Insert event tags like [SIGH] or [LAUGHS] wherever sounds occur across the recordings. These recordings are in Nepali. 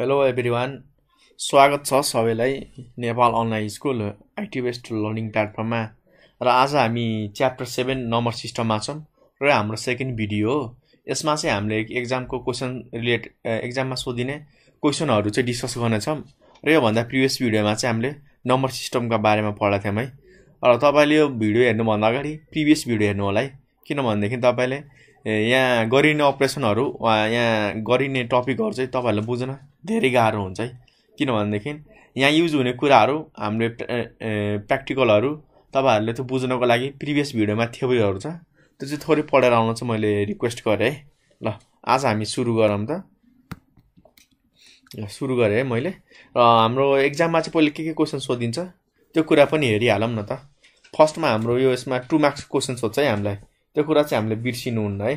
हेलो एभ्रिवान स्वागत छ सबैलाई Nepal online school IT best learning प्लेटफर्ममा र आज हामी च्याप्टर सेभेन नम्बर सिस्टममा छौँ र हाम्रो सेकेन्ड भिडियो हो यसमा चाहिँ हामीले एक्जामको क्वेसन रिलेट एक्जाममा सोधिने क्वेसनहरू चाहिँ डिस्कस गर्नेछौँ र योभन्दा प्रिभियस भिडियोमा चाहिँ हामीले नम्बर सिस्टमका बारेमा पढाएको थियौँ है र तपाईँले यो भिडियो हेर्नुभन्दा अगाडि प्रिभियस भिडियो हेर्नु होला है किनभनेदेखि तपाईँले यहाँ गरिने अपरेसनहरू वा यहाँ गरिने टपिकहरू चाहिँ तपाईँहरूले बुझ्न धेरै गाह्रो हुन्छ है किनभनेदेखि यहाँ युज हुने कुराहरू हाम्रो प्र्याक्टिकलहरू तपाईँहरूले त्यो बुझ्नको लागि प्रिभियस भिडियोमा थ्योरीहरू छ त्यो चाहिँ थोरै पढेर आउनु चाहिँ मैले रिक्वेस्ट गरेँ है ल आज हामी सुरु गरौँ त सुरु गरेँ है मैले र हाम्रो एक्जाममा चाहिँ पहिले के के क्वेसन सोधिन्छ त्यो कुरा पनि हेरिहालौँ न त फर्स्टमा हाम्रो यो यसमा टु मार्क्स क्वेसन सोध्छ है हामीलाई त्यो कुरा चाहिँ हामीले बिर्सिनु हुन्न है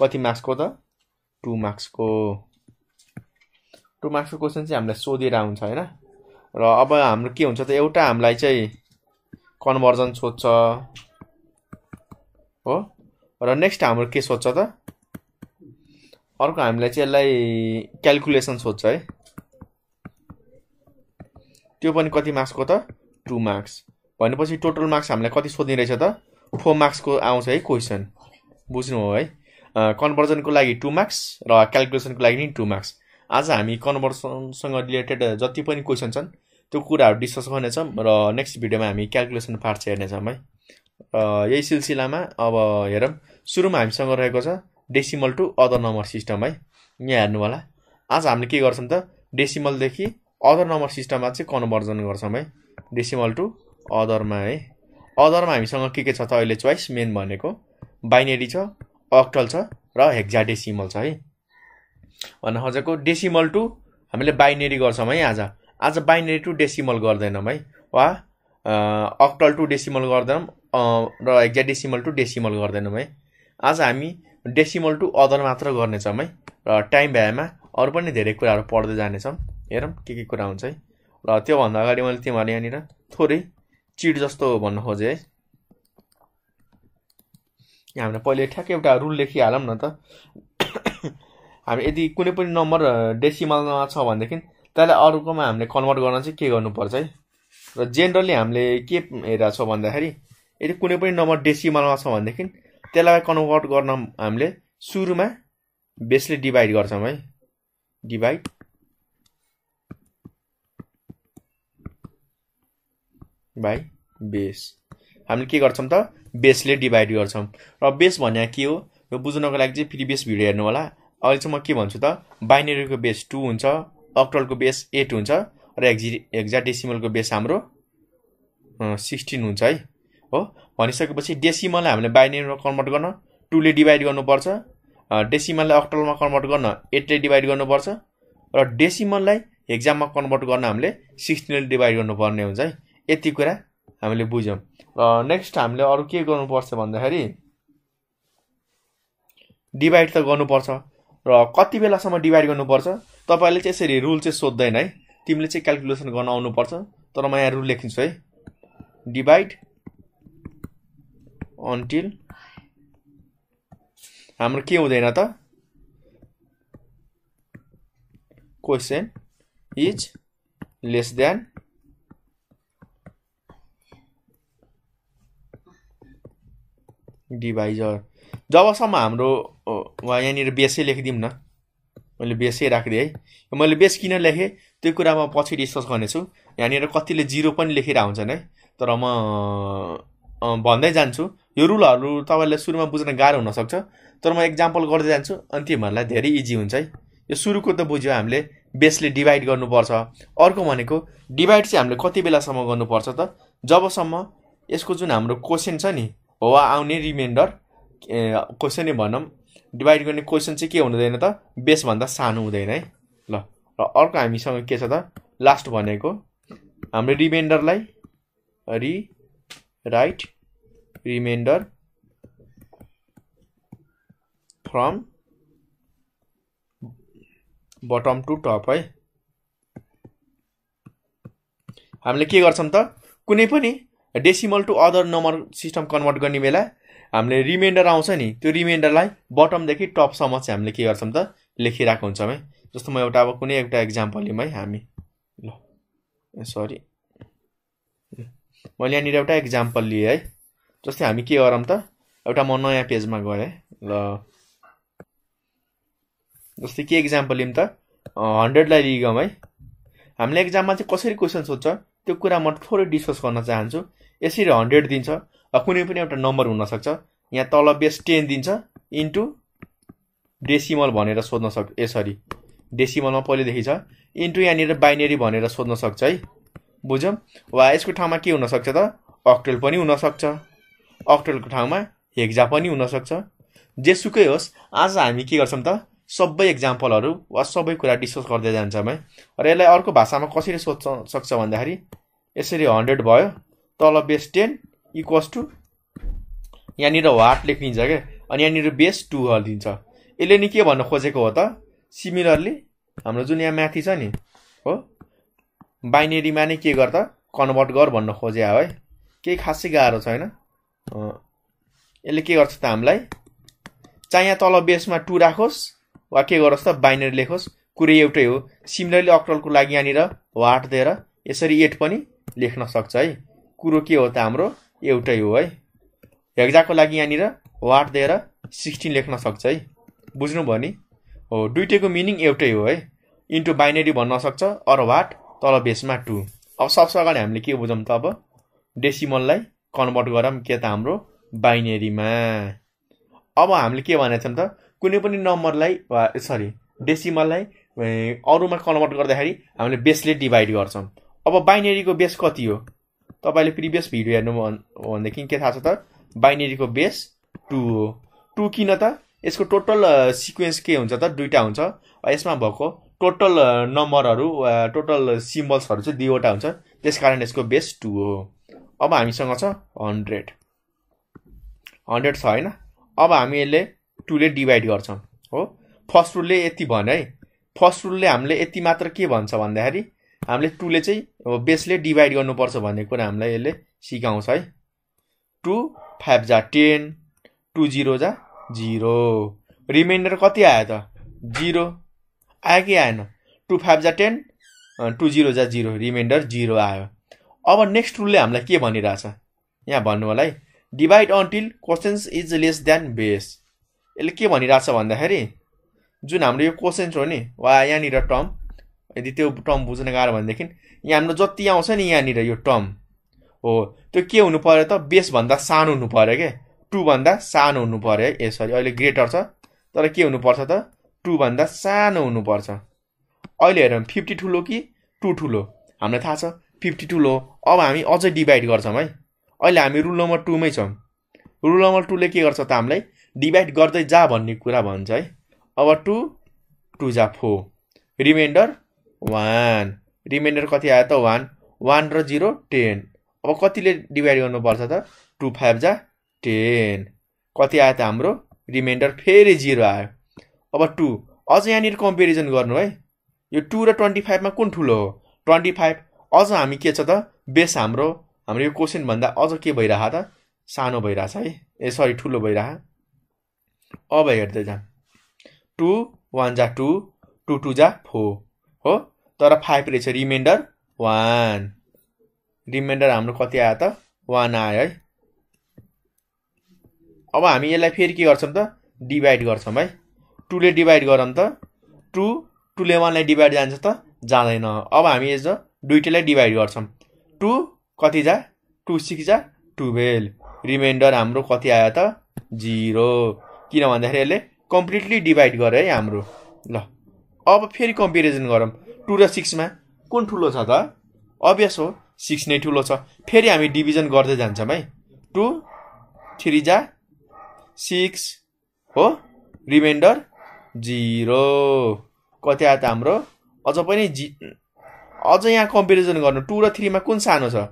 कति मार्क्सको त टु मार्क्सको टु मार्क्सको क्वेसन चाहिँ हामीलाई सोधेर हुन्छ होइन र अब हाम्रो के हुन्छ त एउटा हामीलाई चाहिँ कन्भर्जन सोध्छ हो र नेक्स्ट हाम्रो के सोध्छ त अर्को हामीलाई चाहिँ यसलाई क्यालकुलेसन सोध्छ है त्यो पनि कति मार्क्सको त टु मार्क्स भनेपछि टोटल मार्क्स हामीलाई कति सोध्ने रहेछ त फोर मार्क्सको आउँछ है क्वेसन बुझ्नु हो है कन्भर्जनको लागि टु मार्क्स र क्यालकुलेसनको लागि नि टु मार्क्स आज हामी कन्भर्सनसँग रिलेटेड जति पनि क्वेसन छन् त्यो कुराहरू डिस्कस गर्नेछौँ र नेक्स्ट भिडियोमा हामी क्यालकुलेसन पार्ट चाहिँ हेर्नेछौँ है र यही सिलसिलामा अब हेरौँ सुरुमा हामीसँग रहेको छ decimal to other number system है यहाँ हेर्नु होला आज हामीले के गर्छौँ त डेसिमलदेखि अदर नम्बर सिस्टममा चाहिँ कन्भर्जन गर्छौँ है डेसिमल टु अदरमा है अदरमा हामीसँग के के छ त अहिले चोइस मेन भनेको बाइनेरी छ अक्टल छ र डेसिमल छ है भन्न खोजेको डेसिमल टु हामीले बाइनेरी गर्छौँ है आज आज बाइनेरी टु डेसिमल गर्दैनौँ है वा अक्टल टु डेसिमल गर्दैनौँ र डेसिमल टु डेसिमल गर्दैनौँ है आज हामी डेसिमल टु अदर मात्र गर्नेछौँ है र टाइम भ्याएमा अरू पनि धेरै कुराहरू पढ्दै जानेछौँ हेरौँ के के कुरा हुन्छ है र त्योभन्दा अगाडि मैले तिमीहरू यहाँनिर थोरै चिट जस्तो भन्न खोजेँ है यहाँ हामीले पहिले ठ्याक्कै एउटा रुल लेखिहालौँ न त हामी यदि कुनै पनि नम्बर डेसिमलमा छ भनेदेखि त्यसलाई अरूकोमा हामीले कन्भर्ट गर्न चाहिँ के गर्नुपर्छ है र जेनरली हामीले के हेरेको छौँ भन्दाखेरि यदि कुनै पनि नम्बर डेसिमलमा छ भनेदेखि त्यसलाई कन्भर्ट गर्न हामीले सुरुमा बेसले डिभाइड गर्छौँ है डिभाइड बाई बेस हामीले के गर्छौँ त बेसले डिभाइड गर्छौँ र बेस भन्ने के हो यो बुझ्नको लागि चाहिँ फेरि बेस भिडियो हेर्नु होला अहिले चाहिँ म के भन्छु त बाइनेरीको बेस टू हुन्छ अक्टलको बेस एट हुन्छ र एक्जि डेसिमलको बेस हाम्रो सिक्सटिन हुन्छ है हो भनिसकेपछि डेसिमललाई हामीले बाइनेरीमा कन्भर्ट गर्न टूले डिभाइड गर्नुपर्छ डेसिमललाई अक्टलमा कन्भर्ट गर्न एटले डिभाइड गर्नुपर्छ र डेसिमललाई एक्जाममा कन्भर्ट गर्न हामीले सिक्सटिनले डिभाइड गर्नुपर्ने हुन्छ है यति कुरा हामीले बुझ्यौँ नेक्स्ट हामीले अरू के गर्नुपर्छ भन्दाखेरि डिभाइड त गर्नुपर्छ र कति बेलासम्म डिभाइड गर्नुपर्छ तपाईँले चाहिँ यसरी रुल चाहिँ सोध्दैन है तिमीले चाहिँ क्यालकुलेसन गर्न आउनुपर्छ तर म यहाँ रुल लेखिदिन्छु है डिभाइड अन्टिल हाम्रो के हुँदैन त quotient is less than divisor जबसम्म हाम्रो वा यहाँनिर बेसै लेखिदिउँ न मैले बेसै राखिदिएँ है मैले बेस किन लेखेँ त्यो कुरा म पछि डिस्कस गर्नेछु यहाँनिर कतिले जिरो पनि लेखेर हुन्छन् है तर म भन्दै जान्छु यो रुलहरू तपाईँलाई सुरुमा बुझ्न गाह्रो हुनसक्छ तर म एक्जाम्पल गर्दै जान्छु अन्तिमहरूलाई धेरै इजी हुन्छ है यो सुरुको त बुझ्यो हामीले बेसले डिभाइड गर्नुपर्छ अर्को भनेको डिभाइड चाहिँ हामीले कति बेलासम्म गर्नुपर्छ त जबसम्म यसको जुन हाम्रो क्वेसन छ नि वा आउने रिमाइन्डर क्वेसनै भनौँ डिभाइड गर्ने क्वेसन चाहिँ के हुँदैन त बेसभन्दा सानो हुँदैन है ल र अर्को हामीसँग के छ त लास्ट भनेको हाम्रो रिमाइन्डरलाई rewrite remainder from bottom to top है हामीले के गर्छौँ त कुनै पनि decimal to other number system convert गर्ने बेला हामीले रिमाइन्डर आउँछ नि त्यो रिमाइन्डरलाई बटमदेखि टपसम्म चाहिँ हामीले के गर्छौँ त लेखिरहेको हुन्छौँ है जस्तो म एउटा अब कुनै एउटा इक्जाम्पल लिउँ है हामी ल सरी मैले यहाँनिर एउटा इक्जाम्पल लिएँ है जस्तै हामी के गरौँ त एउटा म नयाँ पेजमा गएँ ल जस्तै के इक्जाम्पल लिउँ त हन्ड्रेडलाई लिगौँ है हामीले एक्जाममा चाहिँ कसरी क्वेसन सोध्छ त्यो कुरा म थोरै डिस्कस गर्न चाहन्छु यसरी हन्ड्रेड दिन्छ कुनै पनि एउटा नम्बर हुनसक्छ यहाँ तल बेस टेन दिन्छ इन्टु डेसिमल भनेर सोध्न सक् ए सरी डेसिमलमा पहिलेदेखि छ इन्टु यहाँनिर बाइनेरी भनेर सोध्न सक्छ है बुझौँ वा यसको ठाउँमा के हुनसक्छ त अक्टेल पनि हुनसक्छ अक्टेलको ठाउँमा हेक्जा पनि हुनसक्छ जेसुकै होस् आज हामी के गर्छौँ त सबै एक्जाम्पलहरू वा सबै कुरा डिस्कस गर्दै जान्छौँ है र यसलाई अर्को भाषामा कसरी सोध्छ सक्छ भन्दाखेरि यसरी हन्ड्रेड भयो तल बेस टेन इक्वस टु यहाँनिर वाट लेखिन्छ क्या अनि यहाँनिर बेस टू हालिदिन्छ यसले नि के भन्न खोजेको हो त सिमिलरली हाम्रो जुन यहाँ माथि छ नि हो बाइनेरीमा नै के गर्दा कन्भर्ट गर भन्न खोजे हो है केही खासै गाह्रो छैन यसले के गर्छ त हामीलाई चाहे यहाँ तल बेसमा टू राखोस् वा के गरोस् त बाइनेरी लेखोस् कुरै एउटै हो सिमिलरली अक्टलको लागि यहाँनिर वाट दिएर यसरी एट पनि लेख्न सक्छ है कुरो के हो त हाम्रो एउटै हो है हेक्जाको लागि यहाँनिर वाट दिएर सिक्सटिन लेख्न सक्छ है बुझ्नुभयो नि हो दुइटैको मिनिङ एउटै हो है इन्टु बाइनेरी भन्न सक्छ अर वाट तल बेसमा टु अब सबसे अगाडि हामीले के बुझौँ त अब डेसिमललाई कन्भर्ट गरौँ के त हाम्रो बाइनेरीमा अब हामीले के भनेको छौँ त कुनै पनि नम्बरलाई वा सरी डेसिमललाई अरूमा कन्भर्ट गर्दाखेरि हामीले बेसले डिभाइड गर्छौँ अब बाइनेरीको बेस कति हो तपाईँले प्रिभियस भिडियो हेर्नु भनेदेखि के थाहा छ त बाइनेरीको बेस टु हो टु किन त यसको टोटल सिक्वेन्स के हुन्छ त दुईवटा हुन्छ यसमा भएको टोटल नम्बरहरू टोटल सिम्बल्सहरू चाहिँ दुईवटा हुन्छ त्यस कारण यसको बेस टु हो अब हामीसँग छ हन्ड्रेड हन्ड्रेड छ होइन अब हामी यसले टुले डिभाइड गर्छौँ हो फर्स्ट रुलले यति भन्यो है फर्स्ट रुलले हामीले यति मात्र के भन्छ भन्दाखेरि हामीले टुले चाहिँ अब बेसले डिभाइड गर्नुपर्छ भन्ने कुरा हामीलाई यसले सिकाउँछ है टु फाइभ जा टेन टु जिरो जा जिरो रिमाइन्डर कति आयो त जिरो आयो कि आएन टु फाइभ जा टेन टु जिरो जा जिरो रिमाइन्डर जिरो आयो अब नेक्स्ट रुलले हामीलाई के भनिरहेछ यहाँ भन्नु होला है divide until quotients is less than base यसले के भनिरहेछ भन्दाखेरि जुन हाम्रो यो क्वेसन्स हो नि वा यहाँनिर टर्म यदि त्यो टर्म बुझ्न गाह्रो भनेदेखि यहाँ हाम्रो जति आउँछ नि यहाँनिर यो टर्म हो त्यो के हुनु पऱ्यो त बेसभन्दा सानो हुनु पऱ्यो के टूभन्दा सानो हुनु पऱ्यो है ए सरी अहिले ग्रेटर छ तर के हुनुपर्छ त टूभन्दा सानो हुनुपर्छ अहिले हेरौँ फिफ्टी ठुलो कि टू ठुलो हामीलाई थाहा छ फिफ्टी ठुलो अब हामी अझै डिभाइड गर्छौँ है अहिले हामी रुल नम्बर टूमै छौँ रुल नम्बर टूले के गर्छ त हामीलाई डिभाइड गर्दै जा भन्ने कुरा भन्छ है अब टू टू जा फोर रिमाइन्डर वान रिमाइन्डर कति आयो त वान वान र जिरो टेन अब कतिले डिभाइड गर्नुपर्छ त टू फाइभ जा टेन कति आयो त हाम्रो रिमाइन्डर फेरि जिरो आयो अब टु अझ यहाँनिर कम्पेरिजन गर्नु है यो टु र ट्वेन्टी फाइभमा कुन ठुलो हो ट्वेन्टी फाइभ अझ हामी के छ त बेस हाम्रो हाम्रो यो क्वेसनभन्दा अझ के भइरह त सानो भइरहेछ है ए सरी ठुलो भइरह अब हेर्दै जा टु वान जा टू टु टू जा फोर हो तर फाइभ रहेछ रिमाइन्डर वान रिमाइन्डर हाम्रो कति आयो त वान आयो है अब हामी यसलाई फेरि के गर्छौँ त डिभाइड गर्छौँ है टूले डिभाइड गरौँ त टू टूले वानलाई डिभाइड जान्छ त जाँदैन अब हामी यसो दुइटैलाई डिभाइड गर्छौँ टू कति जा टू सिक्स जा टुवेल्भ रिमाइन्डर हाम्रो कति आयो त जिरो किन भन्दाखेरि यसले कम्प्लिटली डिभाइड गरे है हाम्रो ल अब फेरि कम्पेरिजन गरौँ टु र सिक्समा कुन ठुलो छ त अभियस हो सिक्स नै ठुलो छ फेरि हामी डिभिजन गर्दै जान्छौँ है टु थ्री जा सिक्स हो रिमाइन्डर जिरो कति आयो त हाम्रो अझ पनि जि अझ यहाँ कम्पेरिजन गर्नु टु र थ्रीमा कुन सानो छ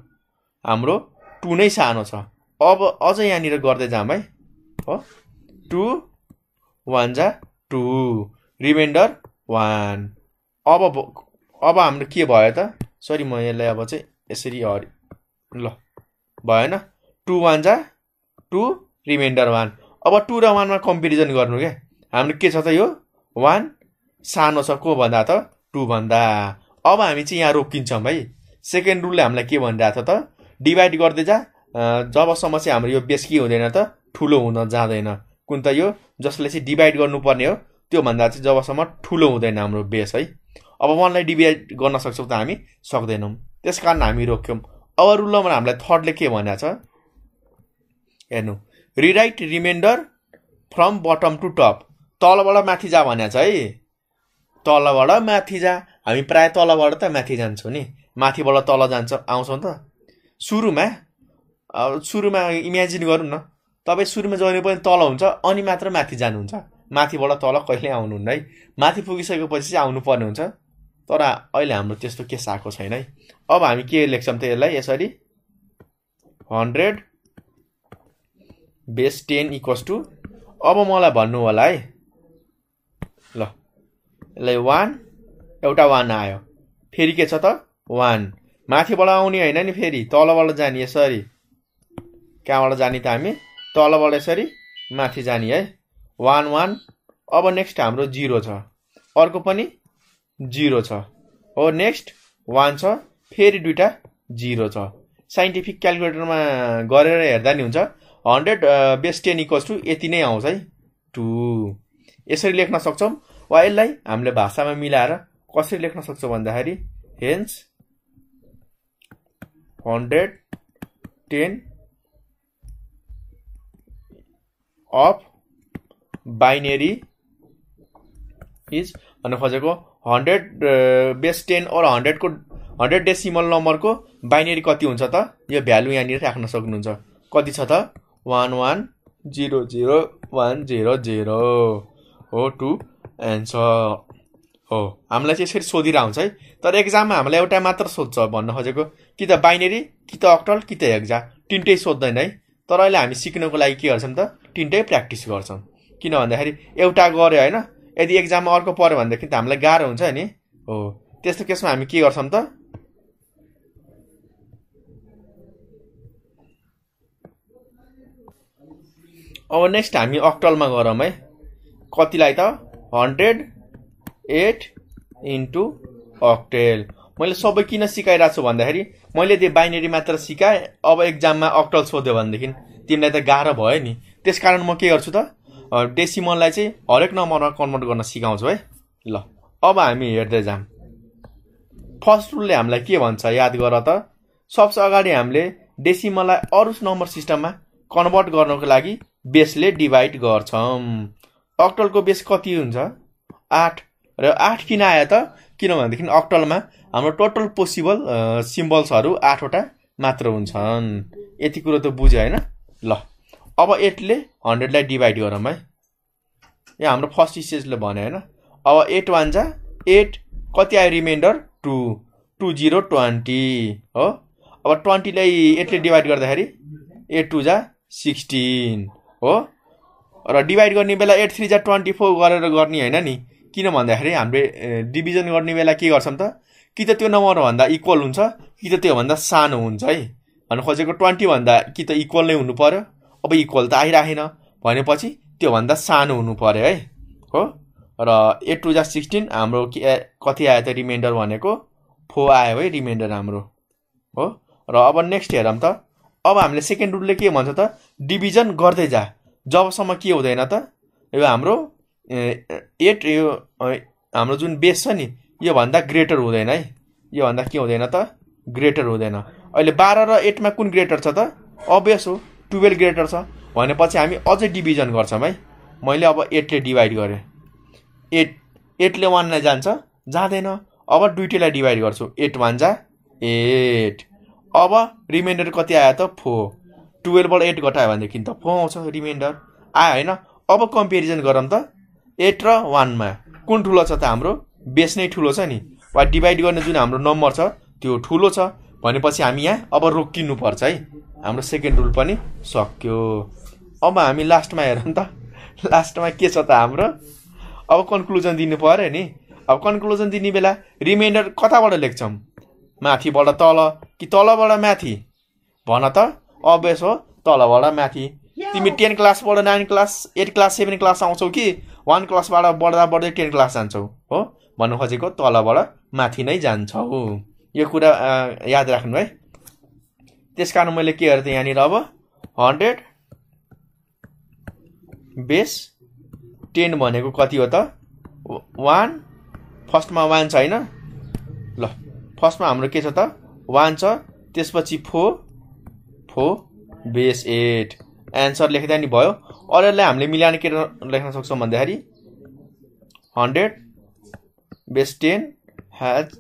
हाम्रो टु नै सानो छ अब अझ यहाँनिर गर्दै जाऊँ है हो टु वान जा टु रिमाइन्डर वान अब अब हाम्रो के भयो त सरी म यसलाई अब चाहिँ यसरी हरि ल भएन टु वान जा टु रिमाइन्डर वान अब टु र वानमा कम्पेरिजन गर्नु क्या हाम्रो के छ त यो वान सानो छ को भन्दा त टु भन्दा अब हामी चाहिँ यहाँ रोकिन्छौँ है सेकेन्ड रुलले हामीलाई के भनिरहेको छ त डिभाइड गर्दै जा जबसम्म चाहिँ हाम्रो यो बेस के हुँदैन त ठुलो हुन जाँदैन कुन त यो जसले चाहिँ डिभाइड गर्नुपर्ने हो त्योभन्दा चाहिँ जबसम्म ठुलो हुँदैन हाम्रो बेस है अब वानलाई डिभाइड गर्न सक्छौँ त हामी सक्दैनौँ त्यस कारण हामी रोक्यौँ अब रुल नम्बर हामीलाई थर्डले के भनेको छ हेर्नु rewrite remainder from bottom to top तलबाट माथि जा भनेको छ है तलबाट माथि जा हामी प्रायः तलबाट त माथि जान्छौँ नि माथिबाट तल जान्छ आउँछौँ त सुरुमा सुरुमा इमेजिन गरौँ न तपाईँ सुरुमा जहिले पनि तल हुन्छ अनि मात्र माथि जानुहुन्छ माथिबाट तल कहिले आउनुहुन्न है माथि पुगिसकेपछि चाहिँ आउनुपर्ने हुन्छ तर अहिले हाम्रो त्यस्तो केस आएको छैन है अब हामी के लेख्छौँ त यसलाई यसरी hundred base ten equals to अब मलाई भन्नु होला है ल यसलाई वान एउटा वान आयो फेरि के छ त वान माथिबाट आउने होइन नि फेरि तलबाट जाने यसरी कहाँबाट जाने त हामी तलबाट यसरी माथि जाने है वान वान अब नेक्स्ट हाम्रो जिरो छ अर्को पनि जिरो छ हो नेक्स्ट वान छ फेरि दुइटा जिरो छ साइन्टिफिक क्यालकुलेटरमा गरेर हेर्दा नि हुन्छ hundred base ten equals to यति नै आउँछ है टु यसरी लेख्न सक्छौँ वा यसलाई हामीले भाषामा मिलाएर कसरी लेख्न सक्छौँ भन्दाखेरि hence hundred ten of binary is भन्न खोजेको हन्ड्रेड बेस टेन अर हन्ड्रेडको हन्ड्रेड डेसिमल नम्बरको बाइनेरी कति हुन्छ त यो भ्यालु यहाँनिर राख्न सक्नुहुन्छ कति छ त one one zero zero one zero zero हो टु एन्सर हो हामीलाई चाहिँ यसरी सोधिरहेको हुन्छ है तर एक्जाममा हामीलाई एउटा मात्र सोध्छ भन्न खोजेको कि त बाइनेरी कि त अक्टल कि त एक्जा तिनटै सोध्दैन है तर अहिले हामी सिक्नको लागि के गर्छौँ त तिनटै प्र्याक्टिस गर्छौँ किन भन्दाखेरि एउटा गऱ्यो होइन यदि एक्जाममा अर्को पऱ्यो भनेदेखि त हामीलाई गाह्रो हुन्छ नि हो त्यस्तो केसमा हामी के गर्छौँ त अब नेक्स्ट हामी अक्टलमा गरौँ है कतिलाई त हन्ड्रेड एट इन्टु अक्टेल मैले सबै किन सिकाइरहेको छु भन्दाखेरि मैले त्यो बाइनेरी मात्र सिकाएँ अब एक्जाममा अक्टल सोध्यो भनेदेखि तिमीलाई त गाह्रो भयो नि त्यस कारण म के गर्छु त डेसिमललाई चाहिँ हरेक नम्बरमा कन्भर्ट गर्न सिकाउँछु है ल अब हामी हेर्दै जाम फर्स्ट रुलले हामीलाई के भन्छ याद गर त सबसे अगाडि हामीले डेसिमललाई अरू नम्बर सिस्टममा कन्भर्ट गर्नको लागि बेसले डिभाइड गर्छौँ अक्टलको बेस कति हुन्छ आठ र आठ किन आयो त किनभनेदेखि अक्टलमा हाम्रो टोटल पोसिबल सिम्बल्सहरू आठवटा मात्र हुन्छन् यति कुरो त बुझ्यो होइन ल अब एटले हन्ड्रेडलाई डिभाइड गरौँ है यहाँ हाम्रो फर्स्ट स्टेजले भने होइन अब एट वान जा एट कति आयो remainder two two zero twenty हो अब ट्वेन्टीलाई एटले डिभाइड गर्दाखेरि एट टू जा सिक्सटिन हो र डिभाइड गर्ने बेला एट थ्री जा ट्वेन्टी फोर गरेर गर्ने होइन नि किन भन्दाखेरि हामीले डिभिजन गर्ने बेला के गर्छौँ त कि त त्यो नम्बरभन्दा इक्वल हुन्छ कि त त्योभन्दा सानो हुन्छ है भन्नु खोजेको ट्वेन्टीभन्दा कि त इक्वल नै हुनु पऱ्यो अब इक्वल त आइराखेन भनेपछि त्योभन्दा सानो हुनु पऱ्यो है हो र एट टु जा सिक्सटिन हाम्रो कति आयो त रिमाइन्डर भनेको फोर आयो है रिमाइन्डर हाम्रो हो र अब नेक्स्ट हेरौँ त अब हामीले सेकेन्ड रुलले के भन्छ त डिभिजन गर्दै जा जबसम्म के हुँदैन त यो हाम्रो एट यो हाम्रो जुन बेस छ नि योभन्दा ग्रेटर हुँदैन है योभन्दा के हुँदैन त ग्रेटर हुँदैन अहिले बाह्र र एटमा कुन ग्रेटर छ त अभ्यस हो टुवेल्भ ग्रेटर छ भनेपछि हामी अझै डिभिजन गर्छौँ है मैले अब एटले डिभाइड गरेँ एट एटले वानलाई जान्छ जाँदैन अब दुइटैलाई डिभाइड गर्छु एट वान जा एट अब रिमाइन्डर कति आयो त फोर टुवेल्भबाट एट घटायो भनेदेखि त फोर आउँछ रिमाइन्डर आयो होइन अब कम्पेरिजन गरौँ त एट र वानमा कुन ठुलो छ त हाम्रो बेस नै ठुलो छ नि वा डिभाइड गर्ने जुन हाम्रो नम्बर छ त्यो ठुलो छ भनेपछि हामी यहाँ अब रोकिनुपर्छ है हाम्रो सेकेन्ड रुल पनि सक्यो अब हामी लास्टमा हेरौँ त लास्टमा के छ त हाम्रो अब कन्क्लुजन दिनु पऱ्यो नि अब कन्क्लुजन दिने बेला रिमाइन्डर कताबाट लेख्छौँ माथिबाट तल कि तलबाट माथि भन त अभ्यास हो तलबाट माथि तिमी टेन क्लासबाट nine class eight class seven class आउँछौ कि वान क्लासबाट बढ्दा बढ्दै टेन क्लास जान्छौ हो भन्नु खोजेको तलबाट माथि नै जान्छौ यो कुरा याद राख्नु है त्यस कारण मैले के गरेको थिएँ यहाँनिर अब हन्ड्रेड बेस टेन भनेको कति हो त वान फर्स्टमा वान छ होइन ल फर्स्टमा हाम्रो के छ त वान छ त्यसपछि four four base eight answer लेख्दा नि भयो अरूलाई हामीले मिलाएर के लेख्न सक्छौँ भन्दाखेरि हन्ड्रेड बेस टेन ह्याज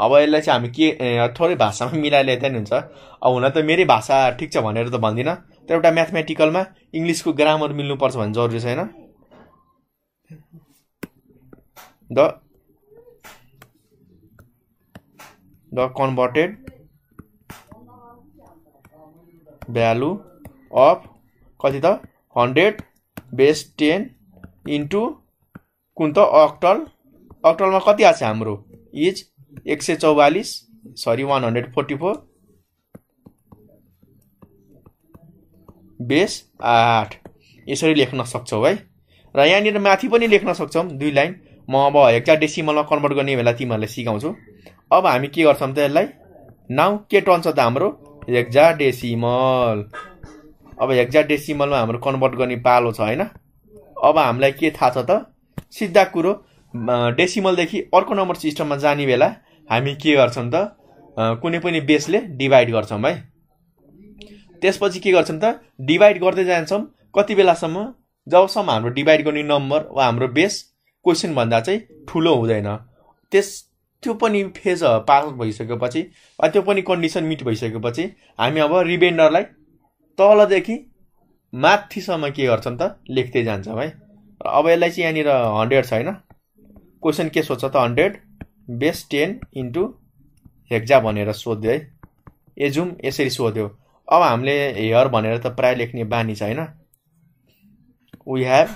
अब यसलाई चाहिँ हामी के थोरै भाषामा मिलाएर नि हुन्छ अब हुन त मेरै भाषा ठिक छ भनेर त भन्दिनँ तर एउटा म्याथमेटिकलमा इङ्ग्लिसको ग्रामर मिल्नुपर्छ भने जरुरी छैन the the converted value of कति त हन्ड्रेड बेस टेन इन्टु कुन त अक्टल अक्टलमा कति आएको छ हाम्रो इज एक सय चौवालिस sorry one hundred forty four base आठ यसरी लेख्न सक्छौ है र यहाँनिर माथि पनि लेख्न सक्छौँ दुई लाइन म अब हेक्टा डेसिमलमा कन्भर्ट गर्ने बेला तिमीहरूलाई सिकाउँछु अब हामी के गर्छौँ त यसलाई नाउ के टर्न छ त हाम्रो हेक्जा डेसिमल अब हेक्जा डेसिमलमा हाम्रो कन्भर्ट गर्ने पालो छ होइन अब हामीलाई के थाहा छ त सिधा कुरो डेसिमलदेखि अर्को नम्बर सिस्टममा जाने बेला हामी के गर्छौँ त कुनै पनि बेसले डिभाइड गर्छौँ है त्यसपछि के गर्छौँ त डिभाइड गर्दै जान्छौँ कति बेलासम्म जबसम्म हाम्रो डिभाइड गर्ने नम्बर वा हाम्रो बेस क्वेसनभन्दा चाहिँ ठुलो हुँदैन त्यस त्यो पनि फेज पास भइसकेपछि त्यो पनि कन्डिसन मिट भइसकेपछि हामी अब रिमाइन्डरलाई तलदेखि माथिसम्म के गर्छौँ त लेख्दै जान्छौँ है र अब यसलाई चाहिँ यहाँनिर हन्ड्रेड छ होइन क्वेसन के सोध्छ त hundred base ten into hexa भनेर सोध्यो है एजुम यसरी सोध्यो अब हामीले हेयर भनेर त प्रायः लेख्ने बानी छ होइन वी ह्याभ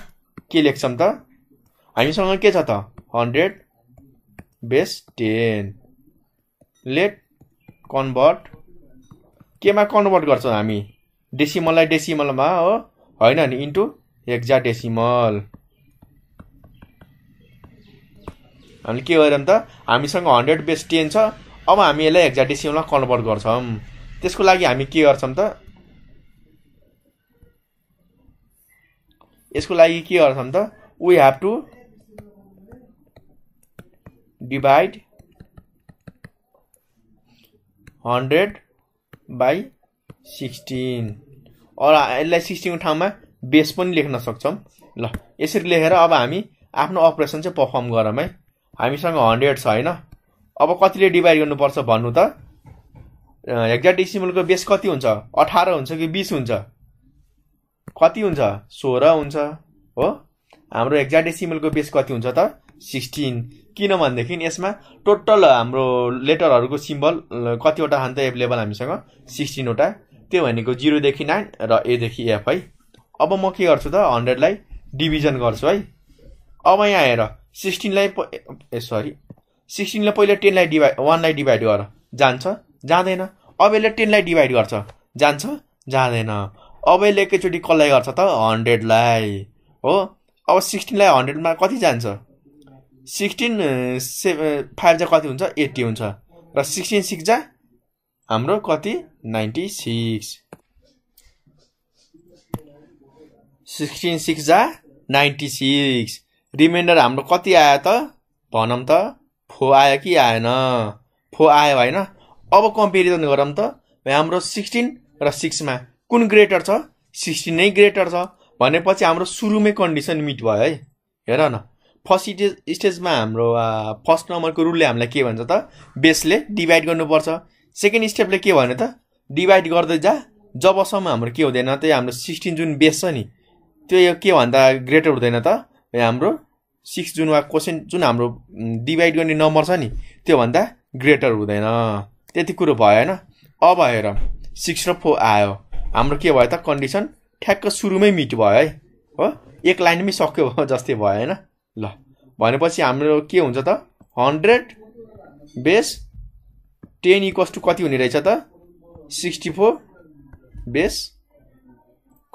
के लेख्छौँ त हामीसँग के छ त hundred base ten let convert केमा कन्भर्ट गर्छौँ हामी डेसिमललाई डेसिमलमा हो होइन नि इन्टु हेक्जा डेसिमल हामीले के गर्यौँ त हामीसँग हन्ड्रेड बेस टेन छ अब हामी यसलाई एक्जाटिसियममा कन्भर्ट गर्छौँ त्यसको लागि हामी के गर्छौँ त यसको लागि के गर्छौँ त we have to divide hundred by sixteen or यसलाई सिक्सटिनको ठाउँमा बेस पनि लेख्न सक्छौँ ल यसरी लेखेर अब हामी आफ्नो अपरेसन चाहिँ पर्फर्म गरौँ है हामीसँग हन्ड्रेड छ होइन अब कतिले डिभाइड गर्नुपर्छ भन्नु त एक्ज्याक्ट डिसिमलको बेस कति हुन्छ अठार हुन्छ कि बिस हुन्छ कति हुन्छ सोह्र हुन्छ हो हाम्रो एक्ज्याक्ट डिसिमलको बेस कति हुन्छ त सिक्सटिन किनभनेदेखि यसमा टोटल हाम्रो लेटरहरूको सिम्बल कतिवटा छन् त एभाइलेबल हामीसँग सिक्सटिनवटा त्यो भनेको जिरोदेखि नाइन र एदेखि एफ है अब म के गर्छु त हन्ड्रेडलाई डिभिजन गर्छु है अब यहाँ हेर सिक्सटिनलाई ए सरी सिक्सटिनलाई पहिला टेनलाई डिभाइड वानलाई डिभाइड गर जान्छ जाँदैन अब यसले टेनलाई डिभाइड गर्छ जान्छ जाँदैन अब यसले एकैचोटि कसलाई गर्छ त हन्ड्रेडलाई हो अब सिक्सटिनलाई हन्ड्रेडमा कति जान्छ सिक्सटिन से फाइभ जा कति हुन्छ एट्टी हुन्छ र सिक्सटिन सिक्स जा हाम्रो कति नाइन्टी सिक्स सिक्सटिन सिक्स जा नाइन्टी सिक्स रिमाइन्डर हाम्रो कति आयो त भनौँ त फो आयो कि आएन फो आयो होइन अब कम्पेरिजन गरौँ त हाम्रो सिक्सटिन र सिक्समा कुन ग्रेटर छ सिक्सटिन नै ग्रेटर छ भनेपछि हाम्रो सुरुमै कन्डिसन मिट भयो है हेर न फर्स्ट स्टेज स्टेजमा हाम्रो फर्स्ट नम्बरको रुलले हामीलाई के भन्छ त बेसले डिभाइड गर्नुपर्छ सेकेन्ड स्टेपले के भन्यो त डिभाइड गर्दै जा जबसम्म हाम्रो के हुँदैन त्यही हाम्रो सिक्सटिन जुन बेस छ नि त्यो के भन्दा ग्रेटर हुँदैन त हाम्रो सिक्स जुन वा क्वेसन जुन हाम्रो डिभाइड गर्ने नम्बर छ नि त्योभन्दा ग्रेटर हुँदैन त्यति कुरो भयो होइन अब हेर सिक्स र फोर आयो हाम्रो के भयो त कन्डिसन ठ्याक्क सुरुमै मिट भयो है हो एक लाइनमै सक्यो [LAUGHS] जस्तै भयो होइन ल भनेपछि हाम्रो के हुन्छ त hundred base ten equals to कति हुने रहेछ त सिक्सटी फोर बेस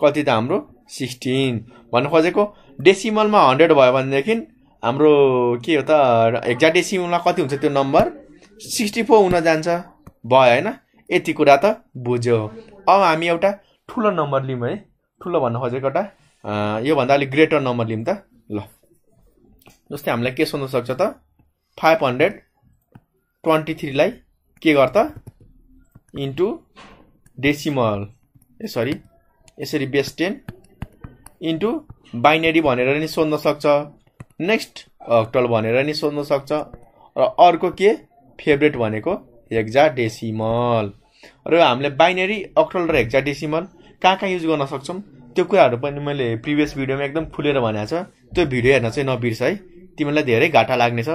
कति त हाम्रो सिक्सटिन भन्नु खोजेको डेसिमलमा हन्ड्रेड भयो भनेदेखि हाम्रो के हो त एक्ज्याक्ट डेसिमलमा कति हुन्छ त्यो नम्बर सिक्सटी फोर हुन जान्छ भयो होइन यति कुरा त बुझ्यो अब हामी एउटा ठुलो नम्बर लिउँ है ठुलो भन्नु खोजेको एउटा योभन्दा अलिक ग्रेटर नम्बर लिउँ त ल जस्तै हामीलाई के सोध्नु सक्छ त फाइभ हन्ड्रेड ट्वेन्टी थ्रीलाई के गर् त इन्टु डेसिमल यसरी यसरी बेस टेन इन्टु बाइनेरी भनेर नि सोध्न सक्छ नेक्स्ट अक्टल भनेर नि सोध्न सक्छ र अर्को के फेभरेट भनेको हेक्जा डेसिमल र हामीले बाइनेरी अक्टल र हेक्जा डेसिमल कहाँ कहाँ युज गर्न सक्छौँ त्यो कुराहरू पनि मैले प्रिभियस भिडियोमा एकदम खुलेर भनेको छ त्यो भिडियो हेर्न चाहिँ नबिर्स है तिमीलाई धेरै घाटा लाग्नेछ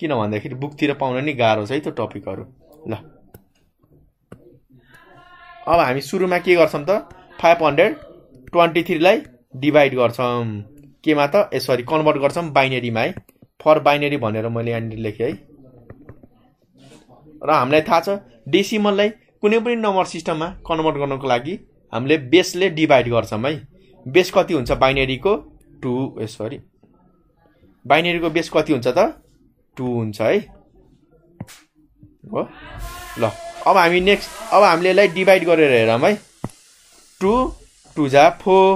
किन भन्दाखेरि बुकतिर पाउन नि गाह्रो छ है त्यो टपिकहरू ल अब हामी सुरुमा के गर्छौँ त फाइभ हन्ड्रेड ट्वेन्टी थ्रीलाई डिभाइड गर्छौँ केमा त ए सरी कन्भर्ट गर्छौँ बाइनेरीमा है फर बाइनेरी भनेर मैले यहाँनिर लेखेँ है र हामीलाई थाहा छ डेसिमललाई कुनै पनि नम्बर सिस्टममा कन्भर्ट गर्नको लागि हामीले बेसले डिभाइड गर्छौँ है बेस कति हुन्छ बाइनेरीको टु ए सरी बाइनेरीको बेस कति हुन्छ त टु हुन्छ है हो ल अब हामी नेक्स्ट अब हामीले यसलाई डिभाइड गरेर हेरौँ है टु टु जा फोर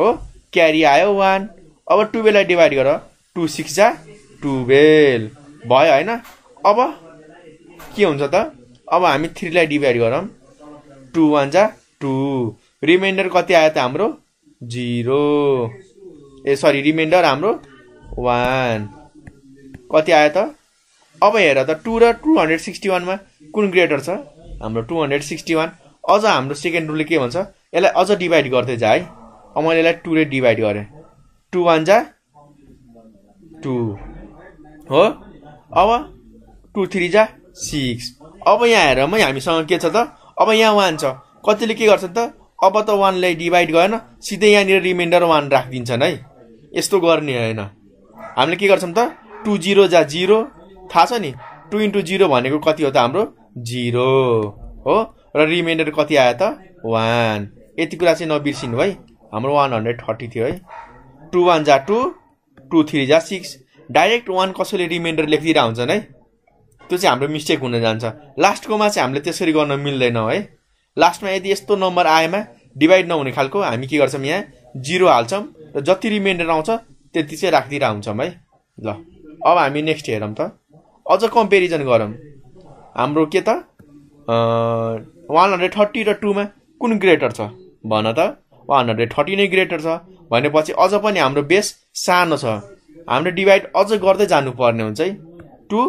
हो क्यारी आयो वान अब टुवेल्भलाई डिभाइड गर टु सिक्स जा टुवेल्भ भयो होइन अब के हुन्छ त अब हामी थ्रीलाई डिभाइड गरौँ टु वान जा टु रिमाइन्डर कति आयो त हाम्रो जिरो ए सरी रिमाइन्डर हाम्रो वान कति आयो त अब हेर त टु र टु हन्ड्रेड सिक्सटी वानमा कुन ग्रेटर छ हाम्रो टु हन्ड्रेड सिक्सटी वान अझ हाम्रो सेकेन्ड रुलले के भन्छ यसलाई अझ डिभाइड गर्दै जा है मैले यसलाई टूले डिभाइड गरेँ टु वान जा टू हो अब टु थ्री जा सिक्स अब यहाँ हेरमै हामीसँग के छ त अब यहाँ वान छ कतिले के गर्छन् त अब त वानलाई डिभाइड गरेन सिधै यहाँनिर रिमाइन्डर वान राखिदिन्छन् है यस्तो गर्ने होइन हामीले के गर्छौँ त टु जिरो जा जिरो थाहा छ नि टु इन्टु जिरो भनेको कति हो त हाम्रो जिरो हो र रिमाइन्डर कति आयो त वान यति कुरा चाहिँ नबिर्सिनु है हाम्रो वान हन्ड्रेड थर्टी थियो है टु वान जा टू टू थ्री जा सिक्स डाइरेक्ट वान कसैले रिमाइन्डर लेखिदिएर हुन्छन् है त्यो चाहिँ हाम्रो मिस्टेक हुन जान्छ लास्टकोमा चाहिँ हामीले त्यसरी गर्न मिल्दैनौँ है लास्टमा यदि यस्तो नम्बर आएमा डिभाइड नहुने खालको हामी के गर्छौँ यहाँ जिरो हाल्छौँ र जति रिमाइन्डर आउँछ त्यति चाहिँ राखिदिएर हुन्छौँ है ल अब हामी नेक्स्ट हेरौँ त अझ कम्पेरिजन गरौँ हाम्रो के त वान हन्ड्रेड थर्टी र टूमा कुन ग्रेटर छ भन त वान हन्ड्रेड थर्टी नै ग्रेटर छ भनेपछि अझ पनि हाम्रो बेस सानो छ हामीले डिभाइड अझ गर्दै जानुपर्ने हुन्छ है टु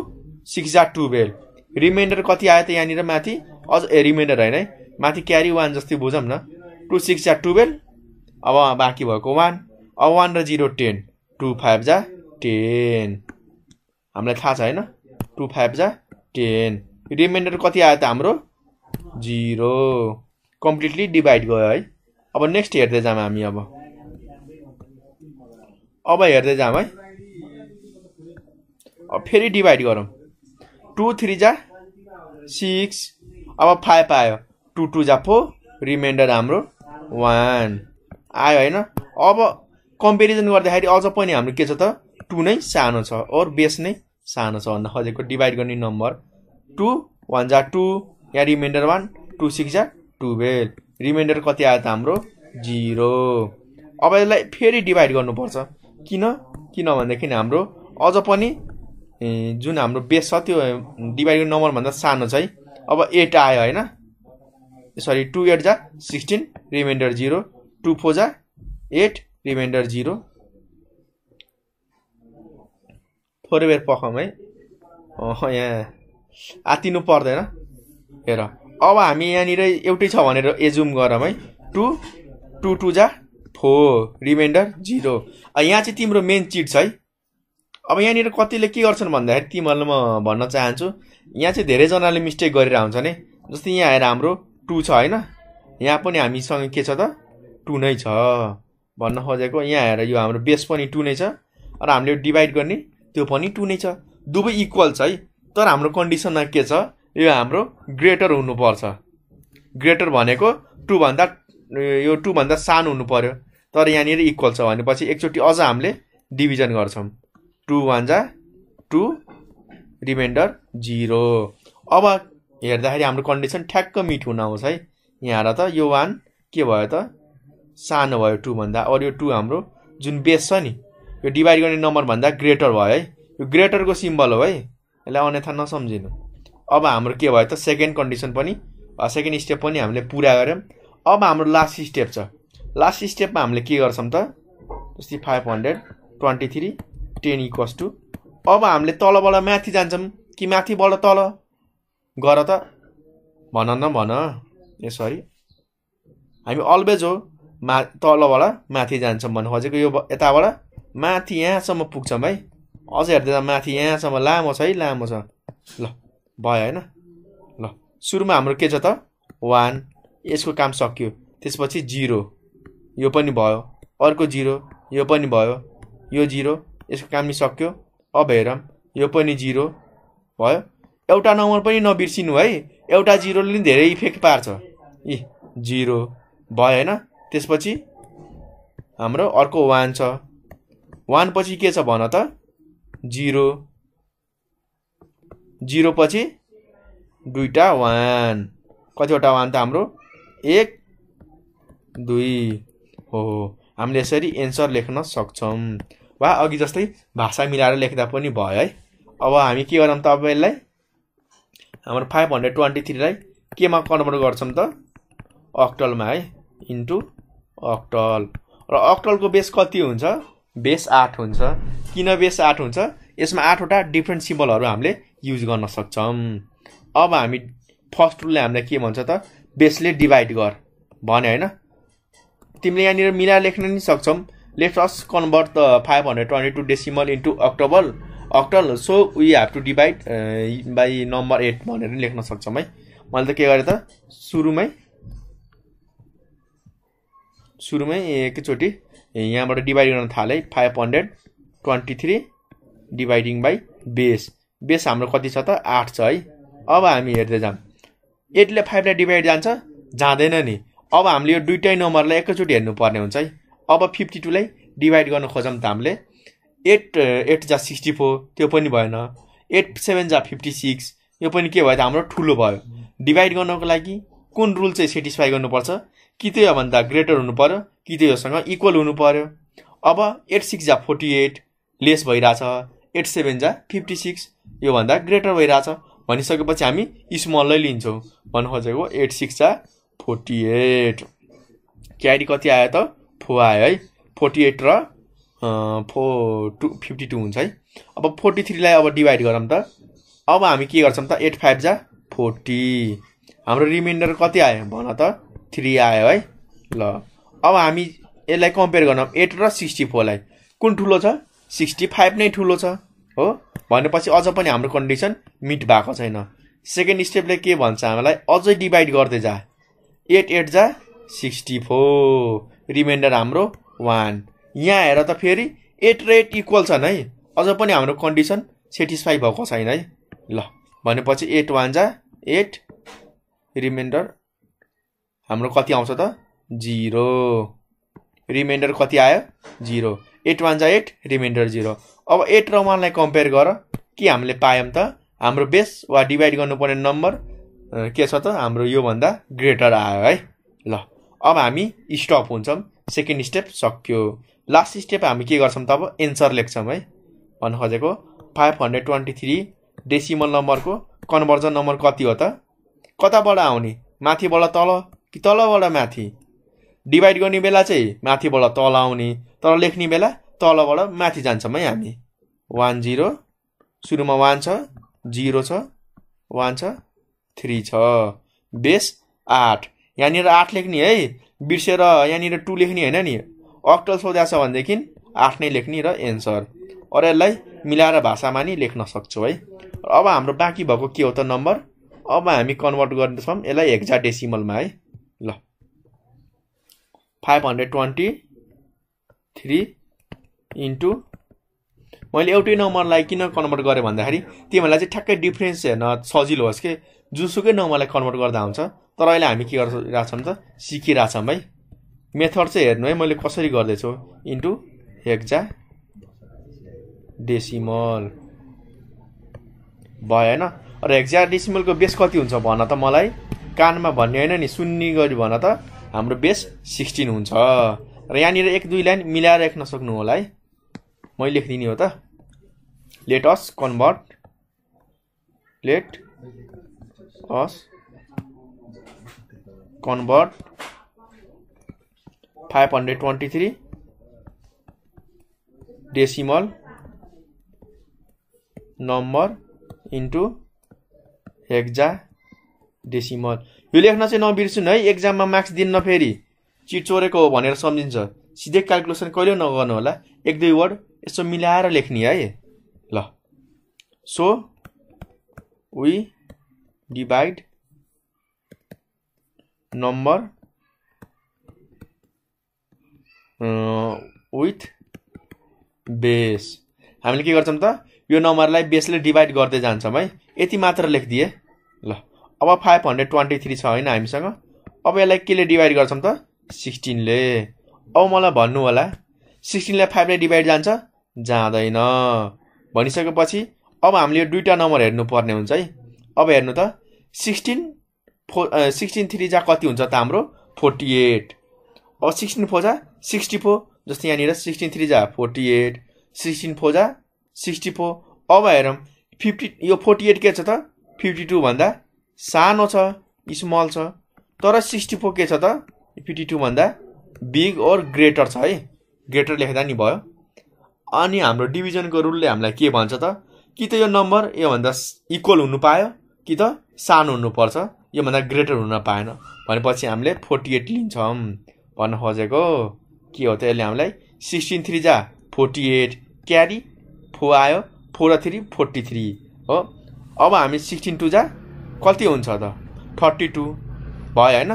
सिक्स जा टुवेल्भ रिमाइन्डर कति आयो त यहाँनिर माथि अझ ए रिमाइन्डर होइन है माथि क्यारी वान जस्तै बुझौँ न टु सिक्स जा टुवेल्भ अब बाँकी भएको वान अब वान र जिरो टेन टु फाइभ जा टेन हामीलाई थाहा छ होइन टु फाइभ जा टेन रिमाइन्डर कति आयो त हाम्रो जिरो कम्प्लिटली डिभाइड गयो है अब नेक्स्ट हेर्दै जाम हामी अब अब हेर्दै जाम है अब फेरि डिभाइड गरौँ टु थ्री जा सिक्स अब फाइभ आयो टु टु जा फोर रिमाइन्डर हाम्रो वान आयो होइन अब कम्पेरिजन गर्दाखेरि अझ पनि हाम्रो के छ त टु नै सानो छ ओर बेस नै सानो छ भन्दा खोजेको डिभाइड गर्ने नम्बर टु वान जा टू यहाँ रिमाइन्डर वान टु सिक्स जा टुवेल्भ रिमाइन्डर कति आयो त हाम्रो जिरो अब यसलाई फेरि डिभाइड गर्नुपर्छ किन किन किनभनेदेखि हाम्रो अझ पनि जुन हाम्रो बेस छ त्यो डिभाइड नम्बरभन्दा सानो छ है अब एट आयो होइन सरी टु एट जा sixteen remainder zero two four जा एट रिमाइन्डर जिरो फोर बेर पखाउँ है यहाँ आतिनु पर्दैन हेर अब हामी यहाँनिर एउटै छ भनेर एजुम गरौँ है टु टु टु जा फोर रिमाइन्डर जिरो यहाँ चाहिँ तिम्रो मेन चिट छ है अब यहाँनिर कतिले के गर्छन् भन्दाखेरि तिमीहरूलाई म भन्न चाहन्छु यहाँ चाहिँ धेरैजनाले मिस्टेक गरेर आउँछन् नि जस्तै यहाँ आएर हाम्रो टु छ होइन यहाँ पनि हामीसँग के छ त टु नै छ भन्न खोजेको यहाँ आएर यो हाम्रो बेस पनि टु नै छ र हामीले डिभाइड गर्ने त्यो पनि टु नै छ दुवै इक्वल छ है तर हाम्रो कन्डिसनमा के छ यो हाम्रो ग्रेटर हुनुपर्छ ग्रेटर भनेको भन्दा यो भन्दा सानो हुनु पऱ्यो तर यहाँनिर इक्वल छ भनेपछि एकचोटि अझ हामीले डिभिजन गर्छौँ टु वान जा टु रिमाइन्डर जिरो अब हेर्दाखेरि हाम्रो कन्डिसन ठ्याक्क मिट हुन आउँछ है यहाँ र त यो वान के भयो त सानो भयो टूभन्दा अरू यो टू हाम्रो जुन बेस छ नि यो डिभाइड गर्ने नम्बरभन्दा ग्रेटर भयो है यो ग्रेटरको सिम्बल हो है यसलाई अन्यथा नसम्झिनु अब हाम्रो के भयो त सेकेन्ड कन्डिसन पनि सेकेन्ड स्टेप पनि हामीले पुरा गऱ्यौँ अब हाम्रो लास्ट स्टेप छ लास्ट स्टेपमा हामीले के गर्छौँ त जस्तै five hundred twenty three ten equals to अब हामीले तलबाट माथि जान्छौँ कि माथिबाट तल गर त भन न भन ए सरी हामी अलवेज हो मा तलबाट माथि जान्छौँ भन्नु खोजेको यो यताबाट माथि यहाँसम्म पुग्छौँ है अझ हेर्दै माथि यहाँसम्म लामो छ है लामो छ ल भयो होइन ल सुरुमा हाम्रो के छ त वान यसको काम सकियो त्यसपछि जिरो यो पनि भयो अर्को जिरो यो पनि भयो यो जिरो यसको काम नि सक्यो अब हेरौँ यो पनि जिरो भयो एउटा नम्बर पनि नबिर्सिनु है एउटा जिरोले नि धेरै इफेक्ट पार्छ इ जिरो भयो होइन त्यसपछि हाम्रो अर्को वान छ वान पछि के छ भन त जिरो जिरो पछि दुईवटा वान कतिवटा वान त हाम्रो एक दुई हो हामीले यसरी एन्सर लेख्न सक्छौँ वा अघि जस्तै भाषा मिलाएर लेख्दा पनि भयो है अब हामी के गरौँ तपाईँलाई हाम्रो फाइभ हन्ड्रेड ट्वेन्टी थ्रीलाई केमा कन्भर्ट गर्छौँ त अक्टलमा है इन्टु अक्टल र अक्टलको बेस कति हुन्छ बेस आठ हुन्छ किन बेस आठ हुन्छ यसमा आठवटा डिफ्रेन्ट सिम्बलहरू हामीले युज गर्न सक्छौँ अब हामी फर्स्ट रुलले हामीलाई के भन्छ त बेसले डिभाइड गर भने होइन तिमीले यहाँनिर मिलाएर लेख्न नि सक्छौँ let us convert the five hundred twenty two decimal into अक्टोबल octal so we have to divide by number eight भनेर नि लेख्न सक्छौँ है मैले त के गरेँ त सुरुमै सुरुमै एकैचोटि यहाँबाट डिभाइड गर्न थालेँ five hundred twenty three dividing by base base हाम्रो कति छ त आठ छ है अब हामी हेर्दै जाऊँ एटले फाइभलाई डिभाइड जान्छ जाँदैन नि अब हामीले यो दुइटै नम्बरलाई एकैचोटि हेर्नुपर्ने हुन्छ है अब फिफ्टी टूलाई डिभाइड गर्न खोजौँ त हामीले एट एट जा सिक्सटी फोर त्यो पनि भएन एट सेभेन जा फिफ्टी सिक्स यो पनि के भयो त हाम्रो ठुलो भयो डिभाइड गर्नको लागि कुन रुल चाहिँ सेटिस्फाई गर्नुपर्छ कि त्यो भन्दा ग्रेटर हुनु पऱ्यो कि त्यो योसँग इक्वल हुनु पऱ्यो अब एट सिक्स जा फोर्टी एट लेस भइरहेछ एट सेभेन जा फिफ्टी सिक्स योभन्दा ग्रेटर भइरहेछ भनिसकेपछि हामी स्मललाई लिन्छौँ भन्नु खोजेको एट सिक्स जा फोर्टी एट क्यारी कति आयो त फो आयो है फोर्टी एट र फो टू फिफ्टी टू हुन्छ है अब फोर्टी थ्रीलाई अब डिभाइड गरौँ त अब हामी के गर्छौँ त एट फाइभ जा फोर्टी हाम्रो रिमाइन्डर कति आयो भन त थ्री आयो है ल अब हामी यसलाई कम्पेयर गरौँ एट र सिक्सटी फोरलाई कुन ठुलो छ सिक्सटी फाइभ नै ठुलो छ हो भनेपछि अझ पनि हाम्रो कन्डिसन मिट भएको छैन सेकेन्ड स्टेपले के भन्छ हामीलाई अझै डिभाइड गर्दै जा एट एट जा सिक्सटी फोर रिमाइन्डर हाम्रो वान यहाँ हेर त फेरि एट र एट इक्वल छन् है अझ पनि हाम्रो कन्डिसन सेटिस्फाई भएको छैन है ल भनेपछि एट वान जा एट रिमाइन्डर हाम्रो कति आउँछ त जिरो रिमाइन्डर कति आयो जिरो एट वान जा एट रिमाइन्डर जिरो अब एट र वानलाई कम्पेयर गर के हामीले पायौँ त हाम्रो बेस वा डिभाइड गर्नुपर्ने नम्बर के छ त हाम्रो योभन्दा ग्रेटर आयो है ल अब हामी स्टप हुन्छौँ सेकेन्ड स्टेप सक्यो लास्ट स्टेप हामी के गर्छौँ त अब एन्सर लेख्छौँ है भन्नु खोजेको five hundred twenty three decimal नम्बरको कन्भर्जन नम्बर कति हो त कताबाट आउने माथिबाट तल कि तलबाट माथि डिभाइड गर्ने बेला चाहिँ माथिबाट तल आउने तर लेख्ने बेला तलबाट माथि जान्छौँ है हामी वान जिरो सुरुमा वान छ जिरो छ वान छ थ्री छ बेस आठ यहाँनिर आठ लेख्ने है बिर्सेर यहाँनिर टु लेख्ने होइन नि अक्टल छ भनेदेखि आठ नै लेख्ने र एन्सर अरू यसलाई मिलाएर भाषामा नि लेख्न सक्छौँ है अब हाम्रो बाँकी भएको के हो त नम्बर अब हामी कन्भर्ट गर्नेछौँ यसलाई हेक्जा डेसिमलमा है ल five hundred twenty three into मैले एउटै नम्बरलाई किन कन्भर्ट गरेँ भन्दाखेरि तिमीहरूलाई चाहिँ ठ्याक्कै डिफ्रेन्स हेर्न सजिलो होस् कि जुनसुकै नम्बरलाई कन्भर्ट गर्दा हुन्छ तर अहिले हामी के गरिरहेछौँ त सिकिरहेछौँ है मेथड चाहिँ हेर्नु है मैले कसरी गर्दैछु इन्टु हेक्जा डेसिमल भयो होइन र हेक्जा डेसिमलको बेस कति हुन्छ भन त मलाई कानमा भन्ने होइन नि सुन्ने गरी भन त हाम्रो बेस सिक्सटिन हुन्छ र यहाँनिर एक दुई लाइन मिलाएर राख्न सक्नु होला है मैले लेखिदिने हो त let us convert let us convert five hundred twenty three decimal number into hexadecimal यो लेख्न चाहिँ नबिर्सुन् है एक्जाममा मार्क्स दिन्न फेरि चिट चोरेको हो भनेर सम्झिन्छ सिधै क्यालकुलेसन कहिले नगर्नु होला एक दुई वर्ड यसो मिलाएर लेख्ने है ल so we divide number with base हामीले के गर्छौँ त यो नम्बरलाई बेसले डिभाइड गर्दै जान्छौँ है यति मात्र लेखिदिए ल अब फाइभ हन्ड्रेड ट्वेन्टी थ्री छ होइन हामीसँग अब यसलाई केले डिभाइड गर्छौँ त सिक्सटिनले अब मलाई भन्नु होला सिक्सटिनलाई फाइभले डिभाइड जान्छ जाँदैन भनिसकेपछि अब हामीले यो दुईवटा नम्बर हेर्नुपर्ने हुन्छ है अब हेर्नु त सिक्सटिन फो सिक्सटिन थ्री जा कति हुन्छ त हाम्रो फोर्टी एट अब सिक्सटिन फोर जा सिक्सटी फोर जस्तो यहाँनिर सिक्सटिन थ्री जा फोर्टी एट सिक्सटिन फोर जा सिक्सटी फोर अब हेरौँ फिफ्टी यो फोर्टी एट के छ त फिफ्टी टूभन्दा सानो छ स्मल छ तर सिक्सटी फोर के छ त फिफ्टी टूभन्दा बिग ओर ग्रेटर छ है ग्रेटर लेख्दा नि भयो अनि हाम्रो डिभिजनको रुलले हामीलाई के भन्छ त कि त यो नम्बर योभन्दा इक्वल हुनु पायो कि त सानो हुनुपर्छ योभन्दा ग्रेटर हुन पाएन भनेपछि हामीले फोर्टी एट लिन्छौँ भन्न खोजेको के हो त यसले हामीलाई सिक्सटिन थ्री जा फोर्टी एट क्यारी फोर आयो फोर र थ्री फोर्टी थ्री हो अब हामी सिक्सटिन टू जा कति हुन्छ त थर्टी टू भयो होइन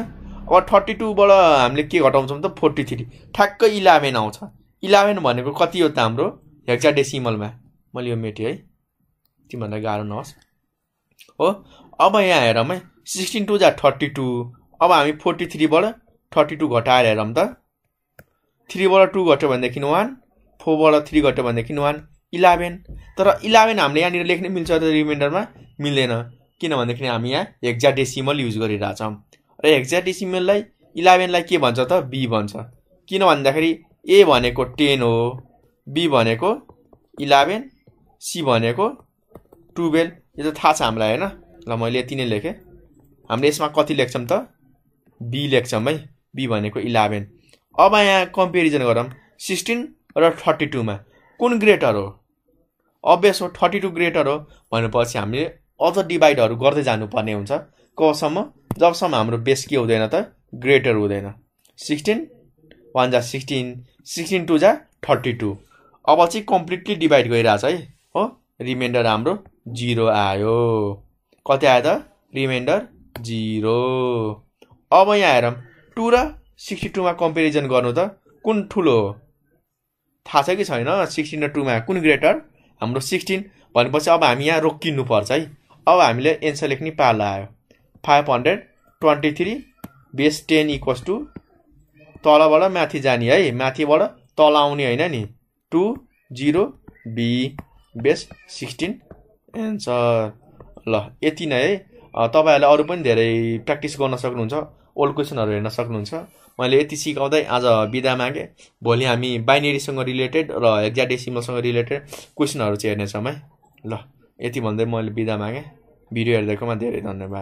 अब थर्टी टूबाट हामीले के घटाउँछौँ त फोर्टी थ्री ठ्याक्कै इलेभेन आउँछ इलेभेन भनेको कति हो त हाम्रो हेक्चा डेसिमलमा मैले यो मेटेँ है तिमीहरूलाई गाह्रो नहोस् हो अब यहाँ हेरौँ है सिक्सटिन टू जा थर्टी टू अब हामी फोर्टी थ्रीबाट थर्टी टू घटाएर हेरौँ त थ्रीबाट टू घट्यो भनेदेखि वान फोरबाट थ्री घट्यो भनेदेखि वान इलेभेन तर इलेभेन हामीले यहाँनिर लेख्न मिल्छ तर रिमाइन्डरमा मिल्दैन किनभनेदेखि हामी यहाँ हेक्जा डेसिमल युज गरिरहेछौँ र हेक्जा डेसिमललाई इलेभेनलाई के भन्छ त बी भन्छ किन भन्दाखेरि ए भनेको टेन हो बी भनेको इलेभेन सी भनेको टुवेल्भ यो त थाहा छ हामीलाई होइन ल मैले यति नै लेखेँ हामीले यसमा कति लेख्छौँ त बी लेख्छौँ है बी भनेको इलेभेन अब यहाँ कम्पेरिजन गरौँ सिक्सटिन र थर्टी टूमा कुन ग्रेटर हो अभ्यास हो थर्टी टू ग्रेटर हो भनेपछि हामीले अझ डिभाइडहरू गर्दै जानुपर्ने हुन्छ कबसम्म जबसम्म हाम्रो बेस के हुँदैन त ग्रेटर हुँदैन सिक्सटिन वान जा सिक्सटिन सिक्सटिन टू जा थर्टी टू अब चाहिँ कम्प्लिटली डिभाइड छ है हो रिमाइन्डर हाम्रो जिरो आयो कति आयो त रिमाइन्डर जिरो अब यहाँ हेरौँ टू र सिक्सटी टूमा कम्पेरिजन गर्नु त कुन ठुलो हो थाहा छ कि छैन सिक्सटिन र टूमा कुन ग्रेटर हाम्रो सिक्सटिन भनेपछि अब हामी यहाँ रोकिनुपर्छ है अब हामीले एन्सर लेख्ने पाला आयो five hundred twenty three base ten equals to तलबाट माथि जाने है माथिबाट तल आउने होइन नि two zero B base sixteen answer ल यति नै है तपाईँहरूले अरू पनि धेरै प्र्याक्टिस गर्न सक्नुहुन्छ ओल्ड क्वेसनहरू हेर्न सक्नुहुन्छ मैले यति सिकाउँदै आज बिदा मागेँ भोलि हामी बाइनेरीसँग रिलेटेड र एक्ज्याडेसिमलसँग रिलेटेड क्वेसनहरू चाहिँ हेर्नेछौँ है ल यति भन्दै मैले बिदा मागेँ भिडियो हेरिदिएकोमा धेरै धन्यवाद